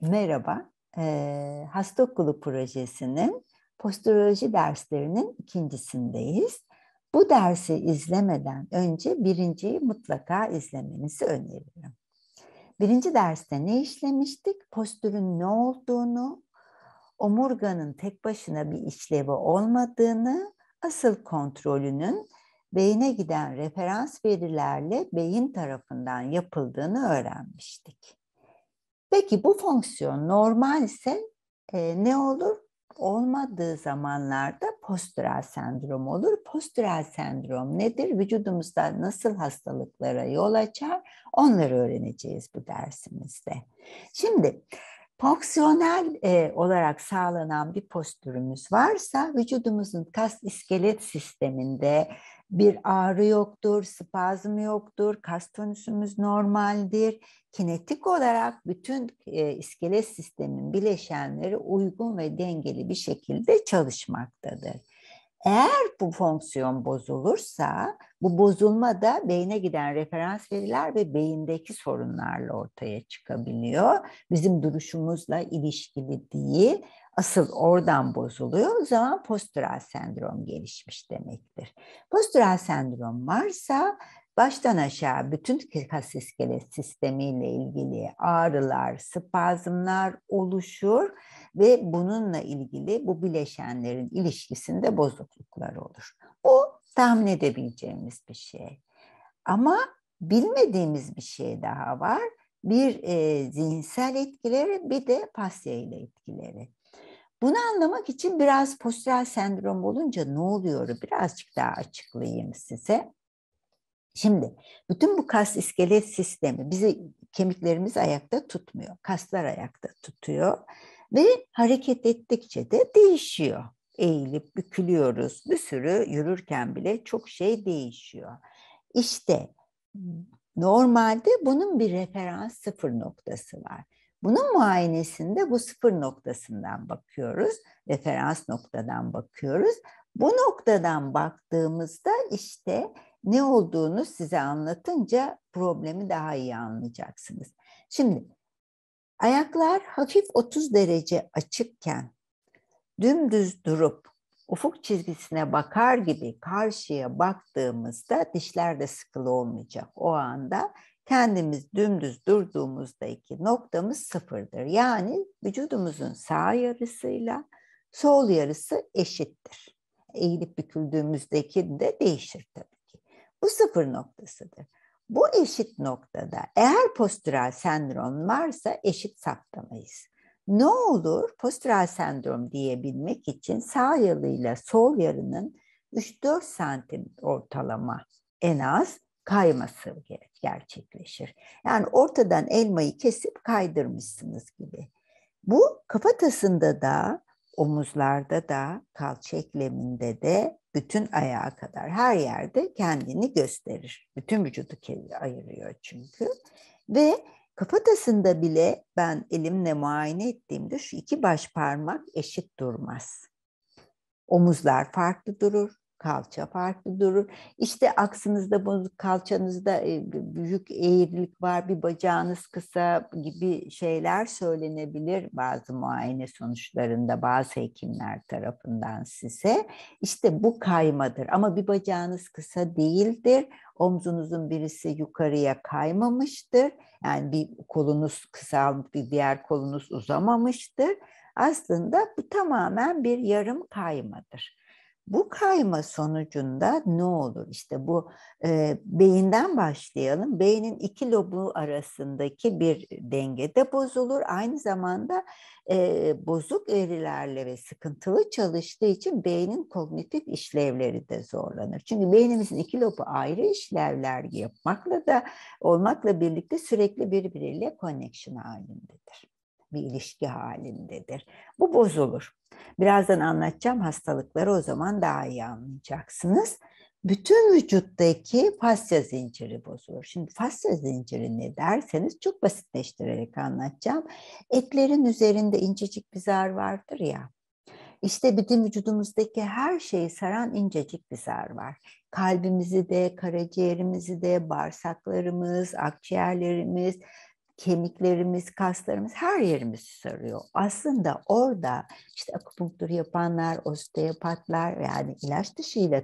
Merhaba, e, Hasta Okulu projesinin postüroloji derslerinin ikincisindeyiz. Bu dersi izlemeden önce birinciyi mutlaka izlemenizi öneririm. Birinci derste ne işlemiştik? Postürün ne olduğunu, omurganın tek başına bir işlevi olmadığını, asıl kontrolünün beyine giden referans verilerle beyin tarafından yapıldığını öğrenmiştik. Peki bu fonksiyon normal ise e, ne olur? Olmadığı zamanlarda postural sendrom olur. Postural sendrom nedir? Vücudumuzda nasıl hastalıklara yol açar? Onları öğreneceğiz bu dersimizde. Şimdi fonksiyonel e, olarak sağlanan bir postürümüz varsa vücudumuzun kas iskelet sisteminde bir ağrı yoktur, spazm yoktur, kas tonüsümüz normaldir. Kinetik olarak bütün e, iskelet sistemin bileşenleri uygun ve dengeli bir şekilde çalışmaktadır. Eğer bu fonksiyon bozulursa bu bozulma da beyne giden referans veriler ve beyindeki sorunlarla ortaya çıkabiliyor. Bizim duruşumuzla ilişkili değil asıl oradan bozuluyor. O zaman postural sendrom gelişmiş demektir. Postural sendrom varsa baştan aşağı bütün kas iskelet sistemiyle ilgili ağrılar, spazmlar oluşur ve bununla ilgili bu bileşenlerin ilişkisinde bozukluklar olur. O tahmin edebileceğimiz bir şey. Ama bilmediğimiz bir şey daha var. Bir e, zihinsel etkileri bir de pasya ile etkileri. Bunu anlamak için biraz postural sendrom olunca ne oluyor birazcık daha açıklayayım size. Şimdi bütün bu kas iskelet sistemi bizi kemiklerimiz ayakta tutmuyor. Kaslar ayakta tutuyor ve hareket ettikçe de değişiyor. Eğilip bükülüyoruz. Bir sürü yürürken bile çok şey değişiyor. İşte normalde bunun bir referans sıfır noktası var. Bunun muayenesinde bu sıfır noktasından bakıyoruz, referans noktadan bakıyoruz. Bu noktadan baktığımızda işte ne olduğunu size anlatınca problemi daha iyi anlayacaksınız. Şimdi ayaklar hafif 30 derece açıkken dümdüz durup ufuk çizgisine bakar gibi karşıya baktığımızda dişler de sıkılı olmayacak. O anda kendimiz dümdüz durduğumuzdaki noktamız sıfırdır. Yani vücudumuzun sağ yarısıyla sol yarısı eşittir. Eğilip büküldüğümüzdeki de değişir tabii ki. Bu sıfır noktasıdır. Bu eşit noktada eğer postural sendrom varsa eşit saptamayız. Ne olur postural sendrom diyebilmek için sağ yarıyla sol yarının 3-4 santim ortalama en az kayması gerçekleşir. Yani ortadan elmayı kesip kaydırmışsınız gibi. Bu kafatasında da, omuzlarda da, kalça ekleminde de, bütün ayağa kadar her yerde kendini gösterir. Bütün vücudu ayırıyor çünkü. Ve kafatasında bile ben elimle muayene ettiğimde şu iki baş parmak eşit durmaz. Omuzlar farklı durur, kalça farklı durur. İşte aksınızda bozuk, kalçanızda e, büyük eğrilik var, bir bacağınız kısa gibi şeyler söylenebilir bazı muayene sonuçlarında bazı hekimler tarafından size. İşte bu kaymadır ama bir bacağınız kısa değildir. Omzunuzun birisi yukarıya kaymamıştır. Yani bir kolunuz kısalmış, bir diğer kolunuz uzamamıştır. Aslında bu tamamen bir yarım kaymadır. Bu kayma sonucunda ne olur? İşte bu e, beyinden başlayalım. Beynin iki lobu arasındaki bir denge de bozulur. Aynı zamanda e, bozuk erilerle ve sıkıntılı çalıştığı için beynin kognitif işlevleri de zorlanır. Çünkü beynimizin iki lobu ayrı işlevler yapmakla da olmakla birlikte sürekli birbiriyle connection halindedir bir ilişki halindedir. Bu bozulur. Birazdan anlatacağım hastalıkları o zaman daha iyi anlayacaksınız. Bütün vücuttaki fasya zinciri bozulur. Şimdi fasya zinciri ne derseniz çok basitleştirerek anlatacağım. Etlerin üzerinde incecik bir zar vardır ya. İşte bütün vücudumuzdaki her şeyi saran incecik bir zar var. Kalbimizi de, karaciğerimizi de, bağırsaklarımız, akciğerlerimiz, kemiklerimiz, kaslarımız her yerimiz sarıyor. Aslında orada işte akupunktur yapanlar, osteopatlar yani ilaç dışıyla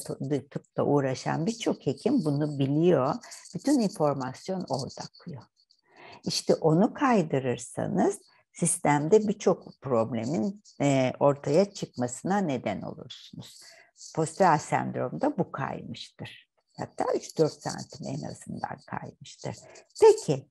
tıpta uğraşan birçok hekim bunu biliyor. Bütün informasyon orada akıyor. İşte onu kaydırırsanız sistemde birçok problemin e, ortaya çıkmasına neden olursunuz. Postural sendromda bu kaymıştır. Hatta 3-4 santim en azından kaymıştır. Peki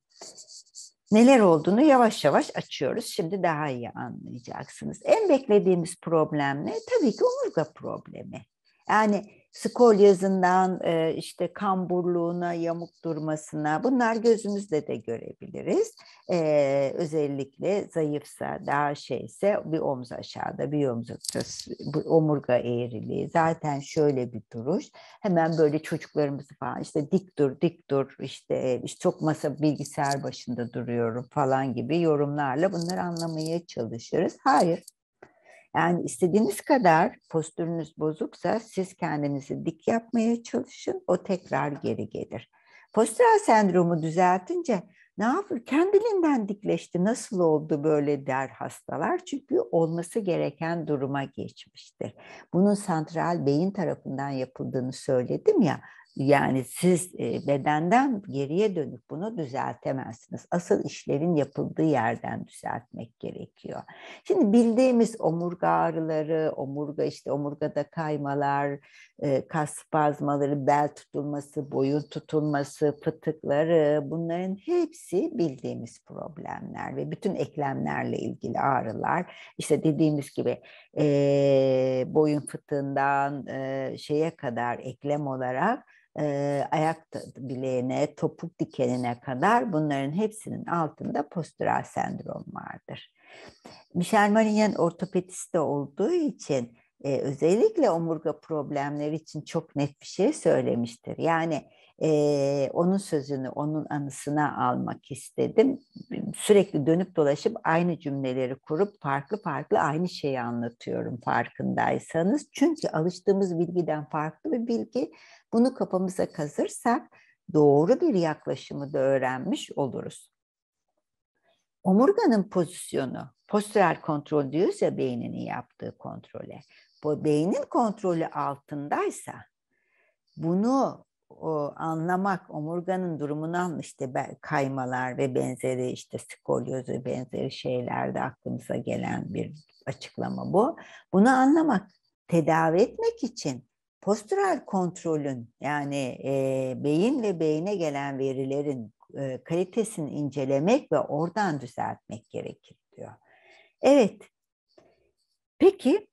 neler olduğunu yavaş yavaş açıyoruz. Şimdi daha iyi anlayacaksınız. En beklediğimiz problem ne? Tabii ki omurga problemi. Yani skolyazından e, işte kamburluğuna, yamuk durmasına bunlar gözümüzle de görebiliriz. E, özellikle zayıfsa, daha şeyse bir omuz aşağıda, bir omuz aşağıda, omurga eğriliği. Zaten şöyle bir duruş. Hemen böyle çocuklarımızı falan işte dik dur, dik dur, işte, işte çok masa bilgisayar başında duruyorum falan gibi yorumlarla bunları anlamaya çalışırız. Hayır, yani istediğiniz kadar postürünüz bozuksa siz kendinizi dik yapmaya çalışın, o tekrar geri gelir. Postural sendromu düzeltince ne yapıyor? Kendiliğinden dikleşti, nasıl oldu böyle der hastalar. Çünkü olması gereken duruma geçmiştir. Bunun santral beyin tarafından yapıldığını söyledim ya. Yani siz e, bedenden geriye dönüp bunu düzeltemezsiniz. Asıl işlerin yapıldığı yerden düzeltmek gerekiyor. Şimdi bildiğimiz omurga ağrıları, omurga işte omurgada kaymalar, e, kas spazmaları, bel tutulması, boyun tutulması, fıtıkları bunların hepsi bildiğimiz problemler ve bütün eklemlerle ilgili ağrılar. İşte dediğimiz gibi e, boyun fıtığından şeye kadar eklem olarak e, ayak bileğine, topuk dikenine kadar bunların hepsinin altında postural sendrom vardır. Michel Marignan ortopedist de olduğu için e, özellikle omurga problemleri için çok net bir şey söylemiştir. Yani e, onun sözünü onun anısına almak istedim. Sürekli dönüp dolaşıp aynı cümleleri kurup farklı farklı aynı şeyi anlatıyorum farkındaysanız. Çünkü alıştığımız bilgiden farklı bir bilgi bunu kafamıza kazırsak doğru bir yaklaşımı da öğrenmiş oluruz. Omurganın pozisyonu, postural kontrol diyoruz ya beyninin yaptığı kontrole. Bu beynin kontrolü altındaysa bunu o, anlamak, omurganın durumunu anlamak işte kaymalar ve benzeri işte skolyoz ve benzeri şeylerde aklımıza gelen bir açıklama bu. Bunu anlamak, tedavi etmek için Postural kontrolün yani e, beyin ve beyine gelen verilerin e, kalitesini incelemek ve oradan düzeltmek gerekir diyor. Evet. Peki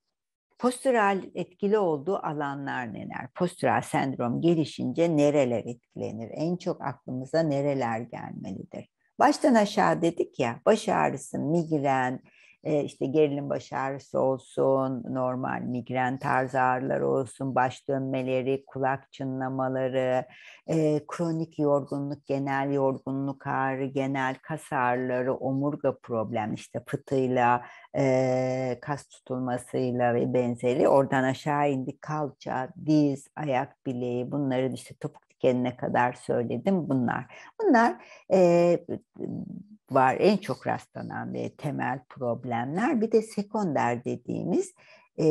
postural etkili olduğu alanlar neler? Postural sendrom gelişince nereler etkilenir? En çok aklımıza nereler gelmelidir? Baştan aşağı dedik ya, baş ağrısı, migren, e, işte gerilim baş ağrısı olsun, normal migren tarz ağrılar olsun, baş dönmeleri, kulak çınlamaları, e, kronik yorgunluk, genel yorgunluk ağrı, genel kas ağrıları, omurga problem işte fıtığıyla, e, kas tutulmasıyla ve benzeri. Oradan aşağı indik kalça, diz, ayak bileği bunların işte topuk tükenene kadar söyledim bunlar. Bunlar e, var en çok rastlanan ve temel problemler. Bir de sekonder dediğimiz e,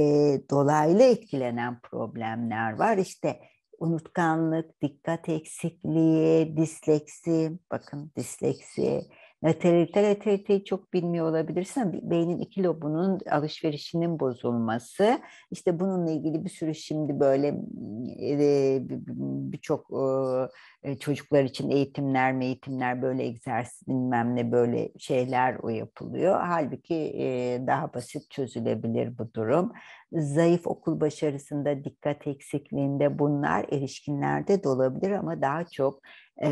dolaylı etkilenen problemler var. İşte unutkanlık, dikkat eksikliği, disleksi, bakın disleksi, Lateral e, lateraliteyi e, çok bilmiyor olabilirsin ama beynin iki lobunun alışverişinin bozulması. İşte bununla ilgili bir sürü şimdi böyle e, birçok çocuklar için eğitimler, mi, eğitimler böyle egzersiz bilmem ne böyle şeyler o yapılıyor. Halbuki daha basit çözülebilir bu durum. Zayıf okul başarısında, dikkat eksikliğinde bunlar erişkinlerde de olabilir ama daha çok e,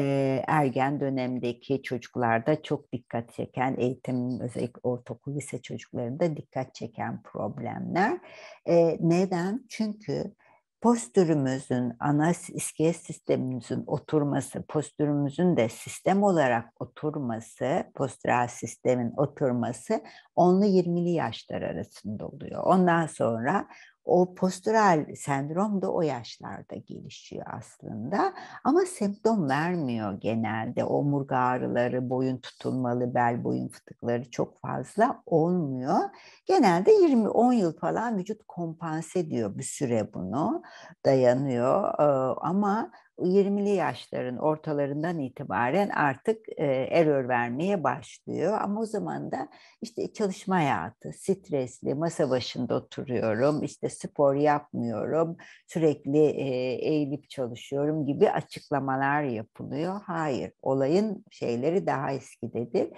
ergen dönemdeki çocuklarda çok dikkat çeken eğitim özellikle ortaokul lise çocuklarında dikkat çeken problemler. E, neden? Çünkü postürümüzün, ana iskelet sistemimizin oturması, postürümüzün de sistem olarak oturması, postural sistemin oturması onlu 20'li yaşlar arasında oluyor. Ondan sonra o postural sendrom da o yaşlarda gelişiyor aslında ama semptom vermiyor genelde. Omurga ağrıları, boyun tutulmalı, bel boyun fıtıkları çok fazla olmuyor. Genelde 20-10 yıl falan vücut kompanse ediyor bir süre bunu dayanıyor ee, ama 20'li yaşların ortalarından itibaren artık e, error vermeye başlıyor. Ama o zaman da işte çalışma hayatı, stresli, masa başında oturuyorum, işte spor yapmıyorum, sürekli e, eğilip çalışıyorum gibi açıklamalar yapılıyor. Hayır, olayın şeyleri daha eskidedir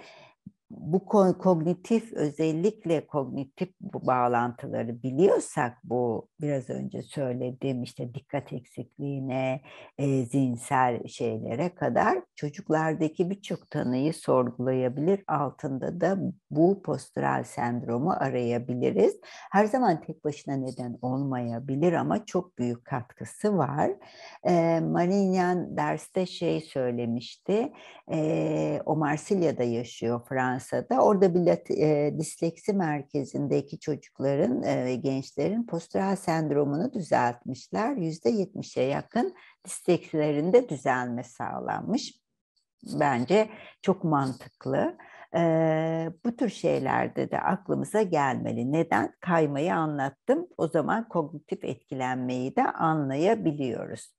bu kognitif özellikle kognitif bu bağlantıları biliyorsak bu biraz önce söylediğim işte dikkat eksikliğine, e, zihinsel şeylere kadar çocuklardaki birçok tanıyı sorgulayabilir. Altında da bu postural sendromu arayabiliriz. Her zaman tek başına neden olmayabilir ama çok büyük katkısı var. E, Marinyan derste şey söylemişti. E, o Marsilya'da yaşıyor Fransa. Fransa'da. Orada bir lati, e, disleksi merkezindeki çocukların e, ve gençlerin postural sendromunu düzeltmişler. Yüzde yetmişe yakın disleksilerinde düzelme sağlanmış. Bence çok mantıklı. E, bu tür şeylerde de aklımıza gelmeli. Neden? Kaymayı anlattım. O zaman kognitif etkilenmeyi de anlayabiliyoruz.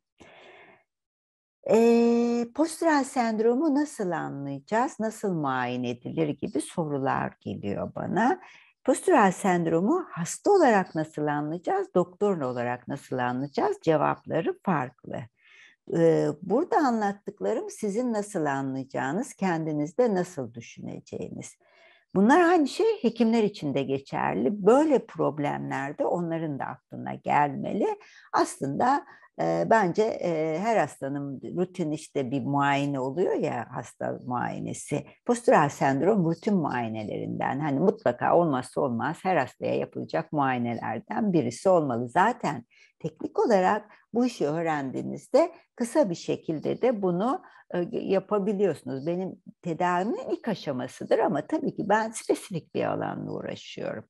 E, postural sendromu nasıl anlayacağız, nasıl muayene edilir gibi sorular geliyor bana. Postural sendromu hasta olarak nasıl anlayacağız, doktor olarak nasıl anlayacağız cevapları farklı. E, burada anlattıklarım sizin nasıl anlayacağınız, kendinizde nasıl düşüneceğiniz. Bunlar aynı şey hekimler için de geçerli. Böyle problemlerde onların da aklına gelmeli. Aslında e, bence e, her hastanın rutin işte bir muayene oluyor ya hasta muayenesi. Postural sendrom rutin muayenelerinden. Hani mutlaka olmazsa olmaz her hastaya yapılacak muayenelerden birisi olmalı. Zaten teknik olarak bu işi öğrendiğinizde kısa bir şekilde de bunu e, yapabiliyorsunuz. Benim tedavimin ilk aşamasıdır ama tabii ki ben spesifik bir alanla uğraşıyorum.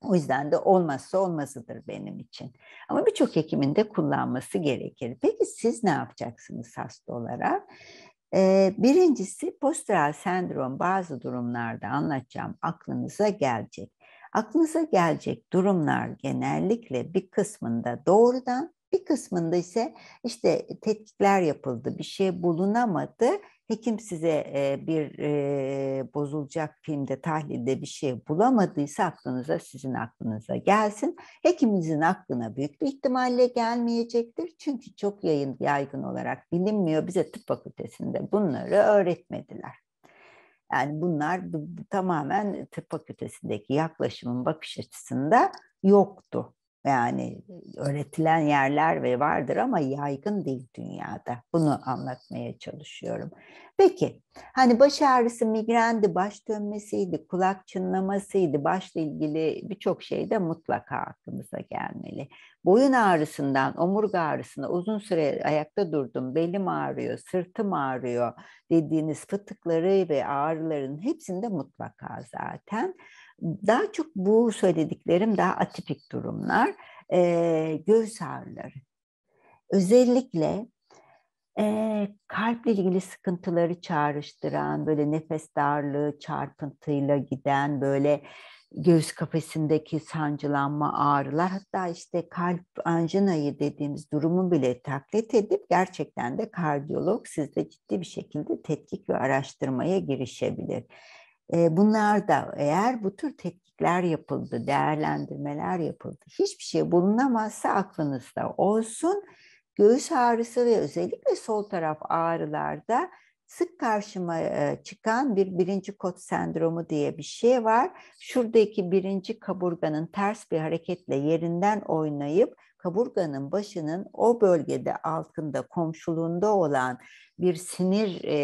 O yüzden de olmazsa olmazıdır benim için. Ama birçok hekimin de kullanması gerekir. Peki siz ne yapacaksınız hasta olarak? E, birincisi postural sendrom bazı durumlarda anlatacağım aklınıza gelecek. Aklınıza gelecek durumlar genellikle bir kısmında doğrudan bir kısmında ise işte tetkikler yapıldı, bir şey bulunamadı. Hekim size e, bir e, bozulacak filmde, tahlilde bir şey bulamadıysa aklınıza, sizin aklınıza gelsin. Hekiminizin aklına büyük bir ihtimalle gelmeyecektir. Çünkü çok yayın, yaygın olarak bilinmiyor. Bize tıp fakültesinde bunları öğretmediler. Yani bunlar tamamen tıp fakültesindeki yaklaşımın bakış açısında yoktu. Yani e, öğretilen yerler ve vardır ama yaygın değil dünyada. Bunu anlatmaya çalışıyorum. Peki hani baş ağrısı migrendi, baş dönmesiydi, kulak çınlamasıydı, başla ilgili birçok şey de mutlaka aklımıza gelmeli. Boyun ağrısından omurga ağrısına uzun süre ayakta durdum, belim ağrıyor, sırtım ağrıyor dediğiniz fıtıkları ve ağrıların hepsinde mutlaka zaten daha çok bu söylediklerim daha atipik durumlar. E, göğüs ağrıları. Özellikle e, kalple ilgili sıkıntıları çağrıştıran, böyle nefes darlığı, çarpıntıyla giden, böyle göğüs kafesindeki sancılanma, ağrılar, hatta işte kalp anjinayı dediğimiz durumu bile taklit edip gerçekten de kardiyolog sizde ciddi bir şekilde tetkik ve araştırmaya girişebilir. Bunlar da eğer bu tür tetkikler yapıldı, değerlendirmeler yapıldı, hiçbir şey bulunamazsa aklınızda olsun. Göğüs ağrısı ve özellikle sol taraf ağrılarda sık karşıma çıkan bir birinci kod sendromu diye bir şey var. Şuradaki birinci kaburganın ters bir hareketle yerinden oynayıp kaburganın başının o bölgede altında komşuluğunda olan bir sinir e,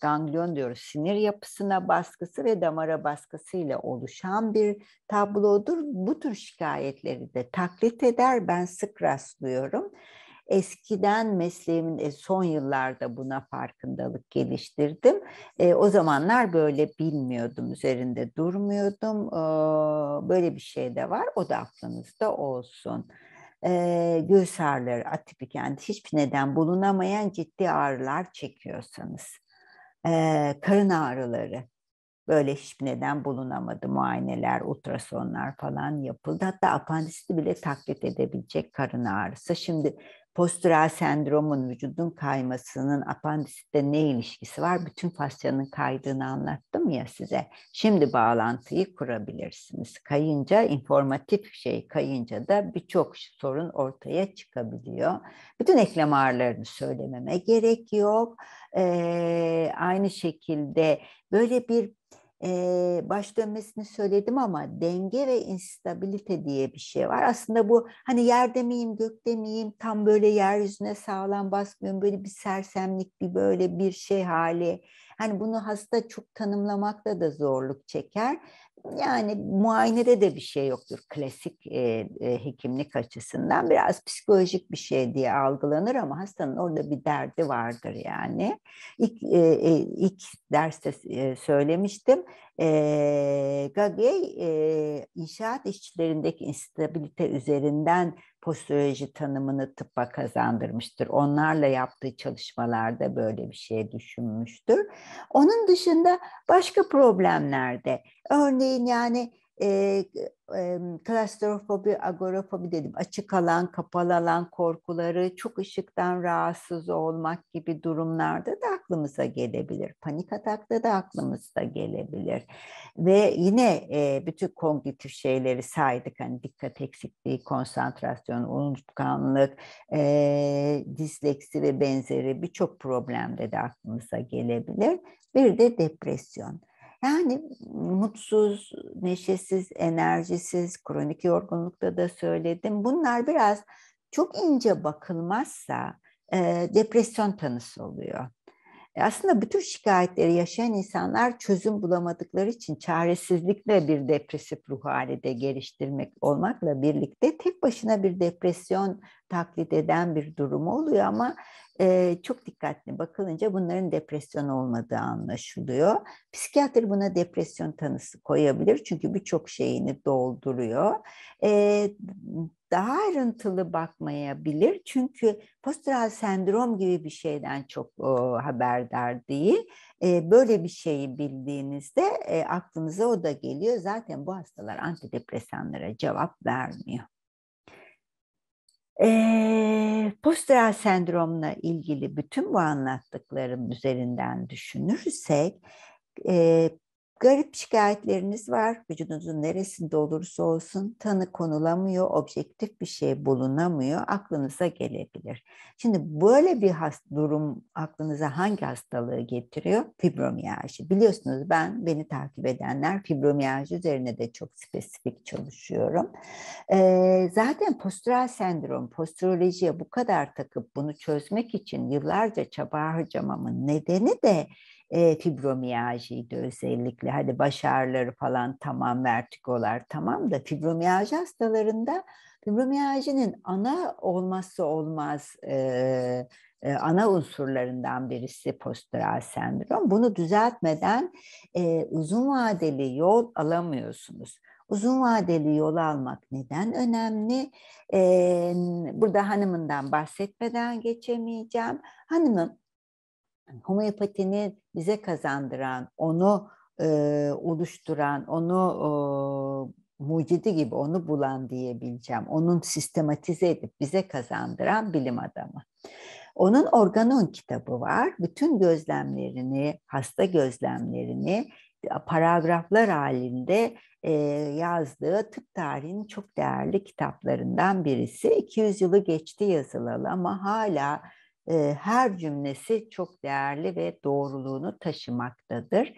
ganglion diyoruz sinir yapısına baskısı ve damara baskısıyla oluşan bir tablodur. Bu tür şikayetleri de taklit eder ben sık rastlıyorum. Eskiden mesleğimin e, son yıllarda buna farkındalık geliştirdim. E, o zamanlar böyle bilmiyordum, üzerinde durmuyordum. böyle bir şey de var, o da aklınızda olsun göğüs ağrıları atipik yani hiçbir neden bulunamayan ciddi ağrılar çekiyorsanız. karın ağrıları böyle hiçbir neden bulunamadı. Muayeneler, ultrasonlar falan yapıldı. Hatta apandisiti bile taklit edebilecek karın ağrısı. Şimdi Postural sendromun, vücudun kaymasının apandisitte ne ilişkisi var? Bütün fasyanın kaydığını anlattım ya size. Şimdi bağlantıyı kurabilirsiniz. Kayınca, informatif şey kayınca da birçok sorun ortaya çıkabiliyor. Bütün eklem ağrılarını söylememe gerek yok. Ee, aynı şekilde böyle bir e, baş dönmesini söyledim ama denge ve instabilite diye bir şey var. Aslında bu hani yerde miyim gökte miyim tam böyle yeryüzüne sağlam basmıyorum böyle bir sersemlik bir böyle bir şey hali. Hani bunu hasta çok tanımlamakta da zorluk çeker yani muayenede de bir şey yoktur klasik e, e, hekimlik açısından. Biraz psikolojik bir şey diye algılanır ama hastanın orada bir derdi vardır yani. İlk, e, e ilk derste e, söylemiştim. E, Gagey e, inşaat işçilerindeki instabilite üzerinden postüroloji tanımını tıbba kazandırmıştır. Onlarla yaptığı çalışmalarda böyle bir şey düşünmüştür. Onun dışında başka problemlerde örneğin yani e, e, klastrofobi, agorafobi dedim. Açık alan, kapalı alan korkuları, çok ışıktan rahatsız olmak gibi durumlarda da aklımıza gelebilir. Panik atakta da aklımıza gelebilir. Ve yine e, bütün kognitif şeyleri saydık. Hani dikkat eksikliği, konsantrasyon, unutkanlık, e, disleksi ve benzeri birçok problemde de aklımıza gelebilir. Bir de depresyon. Yani mutsuz, neşesiz, enerjisiz, kronik yorgunlukta da söyledim. Bunlar biraz çok ince bakılmazsa e, depresyon tanısı oluyor. E, aslında bu tür şikayetleri yaşayan insanlar çözüm bulamadıkları için çaresizlikle bir depresif ruh hali de geliştirmek olmakla birlikte tek başına bir depresyon taklit eden bir durum oluyor ama e, çok dikkatli bakılınca bunların depresyon olmadığı anlaşılıyor. Psikiyatr buna depresyon tanısı koyabilir çünkü birçok şeyini dolduruyor. E, daha ayrıntılı bakmayabilir çünkü postural sendrom gibi bir şeyden çok o, haberdar değil. E, böyle bir şeyi bildiğinizde e, aklınıza o da geliyor. Zaten bu hastalar antidepresanlara cevap vermiyor. E, postural sendromla ilgili bütün bu anlattıklarım üzerinden düşünürsek e, Garip şikayetleriniz var. Vücudunuzun neresinde olursa olsun tanı konulamıyor, objektif bir şey bulunamıyor, aklınıza gelebilir. Şimdi böyle bir hast durum aklınıza hangi hastalığı getiriyor? Fibromiyalji. Biliyorsunuz ben, beni takip edenler fibromiyalji üzerine de çok spesifik çalışıyorum. Ee, zaten postural sendrom, posturolojiye bu kadar takıp bunu çözmek için yıllarca çaba harcamamın nedeni de e, fibromiyajiydi özellikle. Hadi baş ağrıları falan tamam, vertigolar tamam da fibromiyaj hastalarında fibromiyajinin ana olmazsa olmaz e, ee, ana unsurlarından birisi postural sendrom. Bunu düzeltmeden e, uzun vadeli yol alamıyorsunuz. Uzun vadeli yol almak neden önemli? Ee, burada hanımından bahsetmeden geçemeyeceğim. hanımım homeopatinin bize kazandıran, onu e, oluşturan, onu e, mucidi gibi onu bulan diyebileceğim. Onun sistematize edip bize kazandıran bilim adamı. Onun Organon kitabı var. Bütün gözlemlerini, hasta gözlemlerini paragraflar halinde e, yazdığı tıp tarihinin çok değerli kitaplarından birisi. 200 yılı geçti yazılalı ama hala her cümlesi çok değerli ve doğruluğunu taşımaktadır.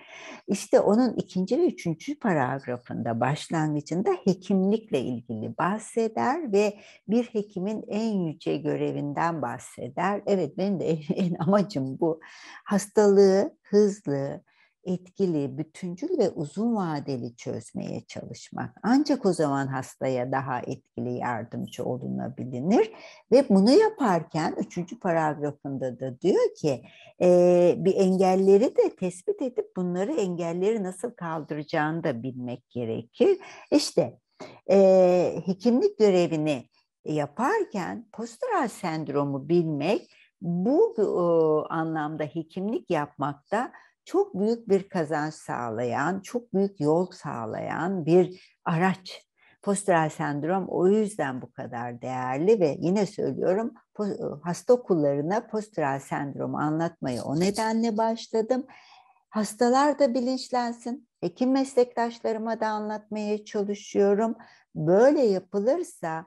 İşte onun ikinci ve üçüncü paragrafında başlangıcında hekimlikle ilgili bahseder ve bir hekimin en yüce görevinden bahseder. Evet benim de en, en amacım bu. Hastalığı hızlı, etkili, bütüncül ve uzun vadeli çözmeye çalışmak. Ancak o zaman hastaya daha etkili yardımcı olunabilir ve bunu yaparken üçüncü paragrafında da diyor ki e, bir engelleri de tespit edip bunları engelleri nasıl kaldıracağını da bilmek gerekir. İşte e, hekimlik görevini yaparken postural sendromu bilmek bu e, anlamda hekimlik yapmakta çok büyük bir kazanç sağlayan, çok büyük yol sağlayan bir araç. Postural sendrom o yüzden bu kadar değerli ve yine söylüyorum e, hasta okullarına postural sendromu anlatmayı o nedenle başladım. Hastalar da bilinçlensin. Hekim meslektaşlarıma da anlatmaya çalışıyorum. Böyle yapılırsa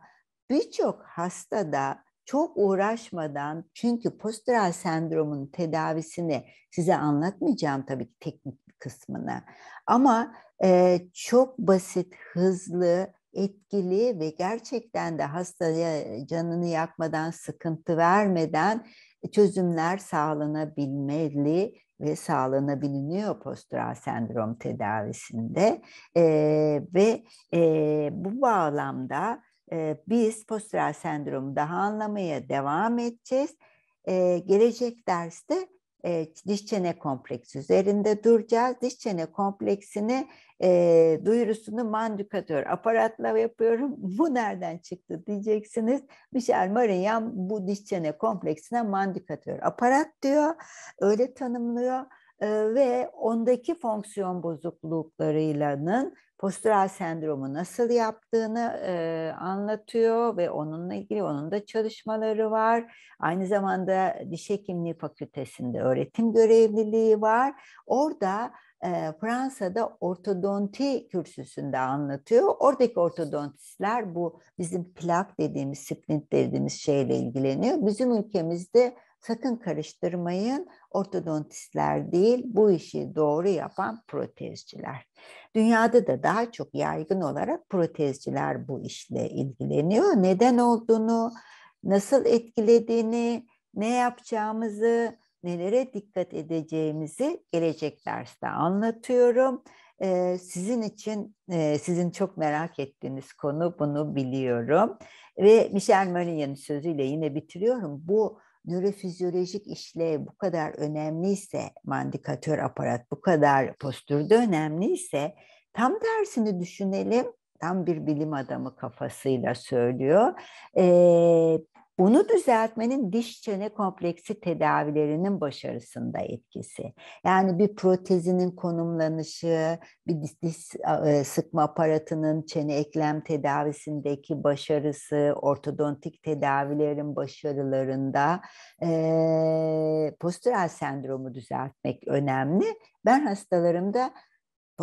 birçok hasta da çok uğraşmadan çünkü postural sendromun tedavisini size anlatmayacağım tabii ki teknik kısmını ama e, çok basit, hızlı, etkili ve gerçekten de hastaya canını yakmadan, sıkıntı vermeden çözümler sağlanabilmeli ve sağlanabiliniyor postural sendrom tedavisinde e, ve e, bu bağlamda ee, biz postural sendromu daha anlamaya devam edeceğiz. Ee, gelecek derste e, diş çene kompleksi üzerinde duracağız. Diş çene kompleksini e, duyurusunu mandükatör aparatla yapıyorum. Bu nereden çıktı diyeceksiniz. Michel Marinyan bu diş çene kompleksine mandükatör aparat diyor. Öyle tanımlıyor ee, ve ondaki fonksiyon bozukluklarıyla'nın postural sendromu nasıl yaptığını e, anlatıyor ve onunla ilgili onun da çalışmaları var. Aynı zamanda Diş Hekimliği Fakültesinde öğretim görevliliği var. Orada e, Fransa'da ortodonti kürsüsünde anlatıyor. Oradaki ortodontistler bu bizim plak dediğimiz, splint dediğimiz şeyle ilgileniyor. Bizim ülkemizde sakın karıştırmayın ortodontistler değil bu işi doğru yapan protezciler. Dünyada da daha çok yaygın olarak protezciler bu işle ilgileniyor. Neden olduğunu, nasıl etkilediğini, ne yapacağımızı, nelere dikkat edeceğimizi gelecek derste anlatıyorum. Ee, sizin için, e, sizin çok merak ettiğiniz konu bunu biliyorum. Ve Michel Monnet'in sözüyle yine bitiriyorum. Bu nörofizyolojik işle bu kadar önemliyse, mandikatör aparat bu kadar postürde önemliyse tam tersini düşünelim. Tam bir bilim adamı kafasıyla söylüyor. Ee, bunu düzeltmenin diş çene kompleksi tedavilerinin başarısında etkisi. Yani bir protezinin konumlanışı, bir diş, diş e, sıkma aparatının çene eklem tedavisindeki başarısı, ortodontik tedavilerin başarılarında e, postural sendromu düzeltmek önemli. Ben hastalarımda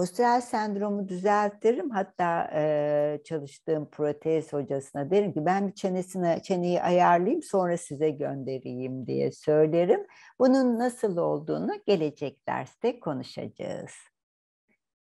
postural sendromu düzeltirim. Hatta e, çalıştığım protez hocasına derim ki ben bir çenesine çeneyi ayarlayayım sonra size göndereyim diye söylerim. Bunun nasıl olduğunu gelecek derste konuşacağız.